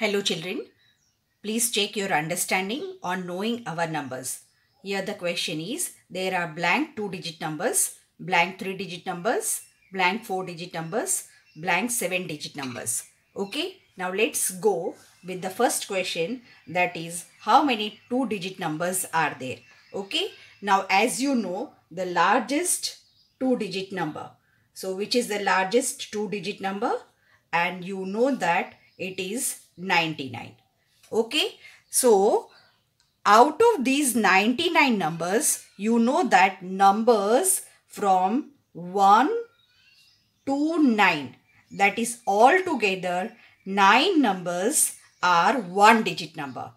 Hello children, please check your understanding on knowing our numbers. Here the question is, there are blank 2-digit numbers, blank 3-digit numbers, blank 4-digit numbers, blank 7-digit numbers. Okay, now let's go with the first question that is, how many 2-digit numbers are there? Okay, now as you know, the largest 2-digit number. So which is the largest 2-digit number? And you know that it is 99. Okay. So, out of these 99 numbers, you know that numbers from 1 to 9, that is all together 9 numbers are one digit number.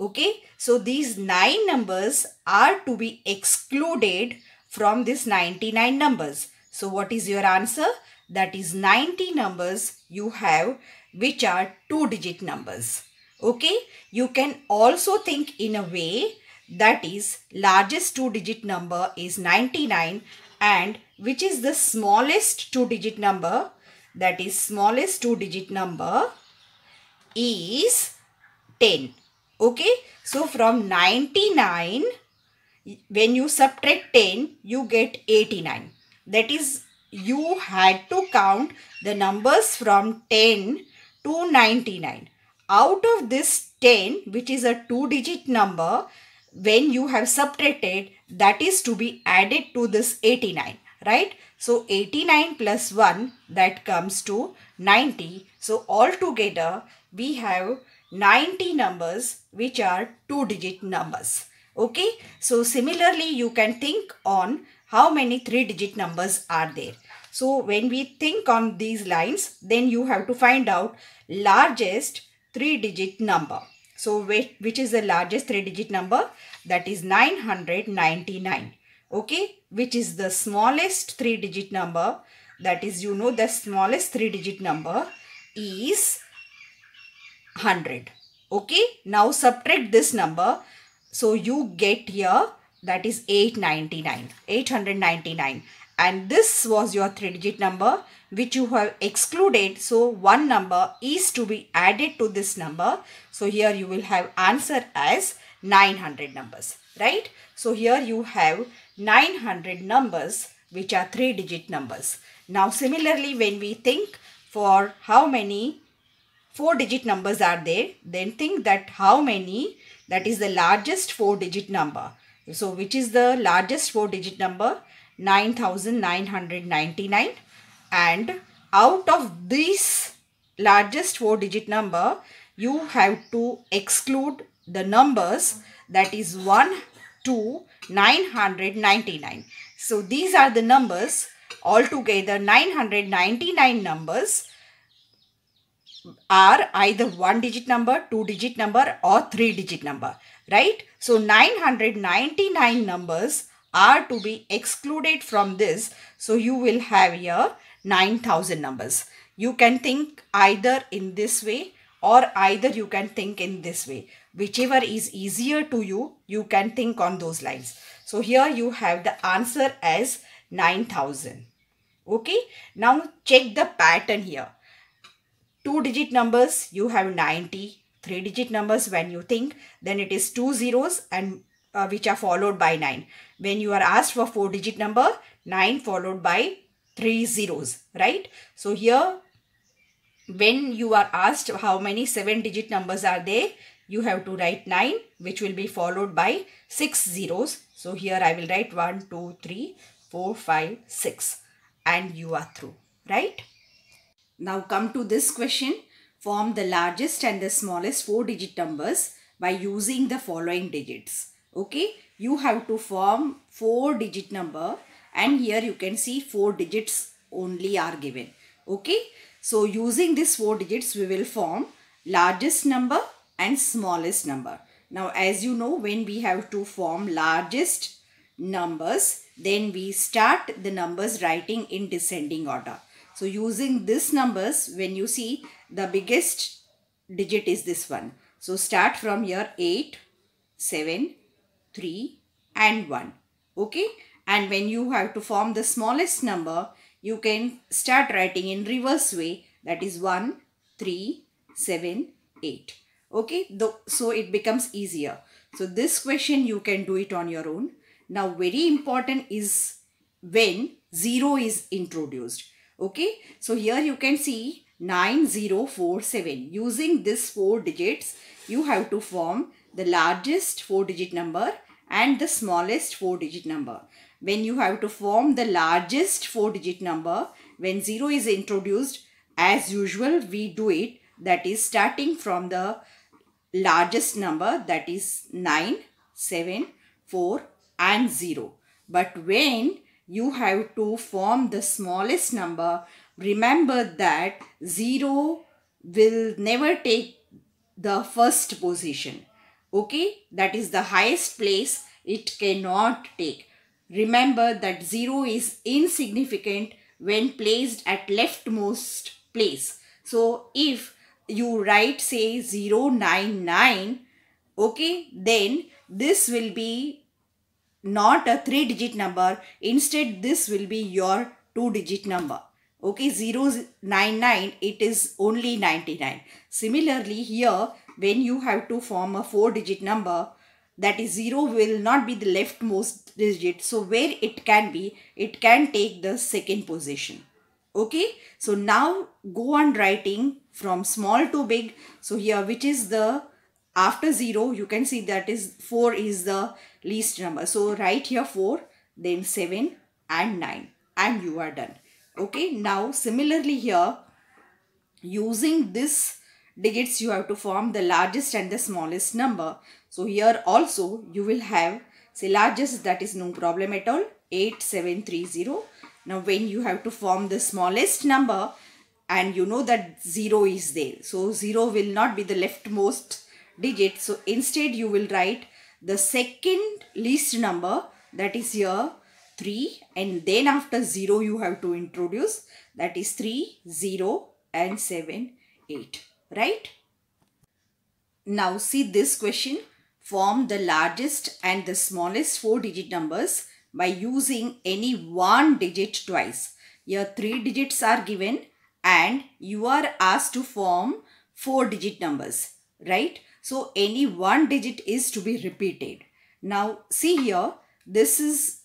Okay, so these 9 numbers are to be excluded from this 99 numbers. So what is your answer? that is 90 numbers you have which are two digit numbers. Okay, you can also think in a way that is largest two digit number is 99 and which is the smallest two digit number that is smallest two digit number is 10 okay so from 99 when you subtract 10 you get 89 that is you had to count the numbers from 10 to 99. Out of this 10, which is a two digit number, when you have subtracted, that is to be added to this 89, right? So 89 plus 1, that comes to 90. So altogether, we have 90 numbers, which are two digit numbers. Okay, so similarly, you can think on how many three digit numbers are there. So when we think on these lines, then you have to find out largest three digit number. So which is the largest three digit number? That is 999. Okay, which is the smallest three digit number? That is, you know, the smallest three digit number is 100. Okay, now subtract this number. So you get here that is 899 899 and this was your three digit number which you have excluded so one number is to be added to this number so here you will have answer as 900 numbers right so here you have 900 numbers which are three digit numbers now similarly when we think for how many four digit numbers are there then think that how many that is the largest four digit number so which is the largest four digit number 9999 and out of this largest four digit number you have to exclude the numbers that is 1 to 999. So these are the numbers altogether 999 numbers are either one digit number, two digit number or three digit number right? So 999 numbers are to be excluded from this. So you will have here 9000 numbers. You can think either in this way or either you can think in this way. Whichever is easier to you, you can think on those lines. So here you have the answer as 9000. Okay. Now check the pattern here. Two digit numbers, you have 90, three digit numbers when you think then it is two zeros and uh, which are followed by 9 when you are asked for four digit number 9 followed by three zeros right so here when you are asked how many seven digit numbers are there you have to write 9 which will be followed by 6 zeros. So here I will write one, two, three, four, five, six, and you are through, right? Now come to this question. Form the largest and the smallest four digit numbers by using the following digits. Okay, you have to form four digit number and here you can see four digits only are given. Okay, so using these four digits we will form largest number and smallest number. Now as you know when we have to form largest numbers then we start the numbers writing in descending order. So using these numbers, when you see the biggest digit is this one. So start from here 8, 7, 3 and 1. Okay. And when you have to form the smallest number, you can start writing in reverse way. That is 1, 3, 7, 8. Okay. So it becomes easier. So this question you can do it on your own. Now very important is when 0 is introduced. Okay, so here you can see 9047. Using these four digits, you have to form the largest four digit number and the smallest four digit number. When you have to form the largest four digit number, when 0 is introduced, as usual, we do it that is starting from the largest number that is 9, 7, 4 and 0. But when you have to form the smallest number. Remember that 0 will never take the first position. Okay, that is the highest place it cannot take. Remember that 0 is insignificant when placed at leftmost place. So, if you write say 099, okay, then this will be not a three digit number. Instead, this will be your two digit number. Okay, 099, it is only 99. Similarly, here, when you have to form a four digit number, that is 0 will not be the leftmost digit. So, where it can be, it can take the second position. Okay, so now go on writing from small to big. So, here, which is the after 0 you can see that is 4 is the least number so right here 4 then 7 and 9 and you are done okay now similarly here using this digits you have to form the largest and the smallest number so here also you will have say largest that is no problem at all 8730 now when you have to form the smallest number and you know that 0 is there so 0 will not be the leftmost digit. So instead you will write the second least number that is here 3 and then after 0 you have to introduce that is 3, 0 and 7, 8. Right? Now see this question. Form the largest and the smallest 4 digit numbers by using any one digit twice. Here 3 digits are given and you are asked to form 4 digit numbers. Right? So any one digit is to be repeated. Now see here, this is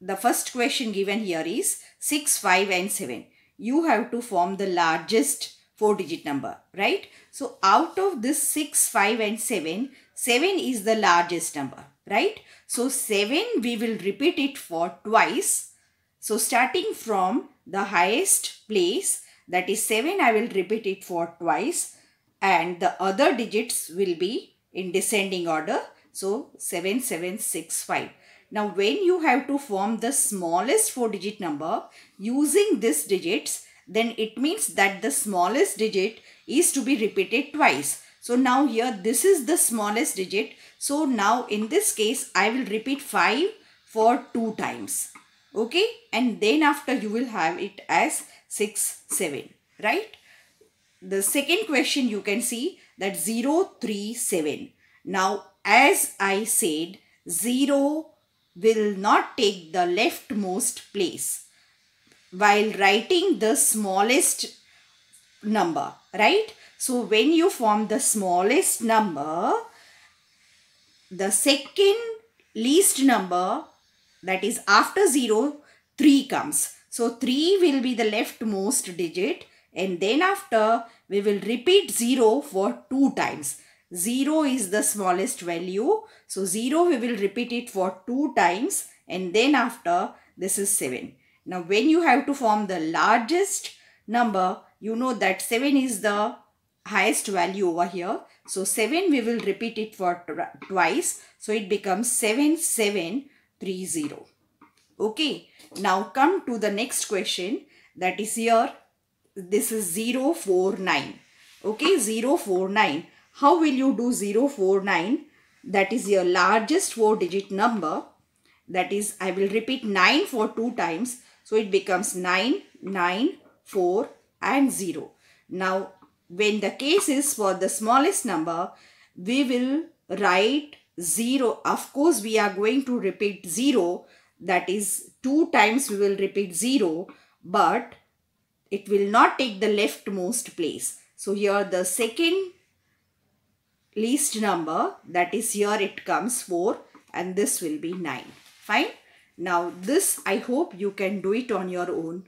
the first question given here is 6, 5 and 7. You have to form the largest 4 digit number, right? So out of this 6, 5 and 7, 7 is the largest number, right? So 7 we will repeat it for twice. So starting from the highest place that is 7 I will repeat it for twice and the other digits will be in descending order. So 7765. Now when you have to form the smallest 4 digit number using these digits then it means that the smallest digit is to be repeated twice. So now here this is the smallest digit. So now in this case I will repeat 5 for 2 times. Okay and then after you will have it as 6, 7. Right the second question you can see that 7. Now as I said 0 will not take the leftmost place while writing the smallest number right. So when you form the smallest number the second least number that is after 0 3 comes. So 3 will be the leftmost digit and then after we will repeat 0 for 2 times. 0 is the smallest value. So 0 we will repeat it for 2 times and then after this is 7. Now when you have to form the largest number, you know that 7 is the highest value over here. So 7 we will repeat it for twice. So it becomes 7730. Okay. Now come to the next question that is here this is 049 okay 049 how will you do 049 that is your largest four digit number that is I will repeat 9 for 2 times so it becomes 9 9 4 and 0 now when the case is for the smallest number we will write 0 of course we are going to repeat 0 that is 2 times we will repeat 0 but it will not take the leftmost place. So here the second least number that is here it comes 4 and this will be 9. Fine. Now this I hope you can do it on your own.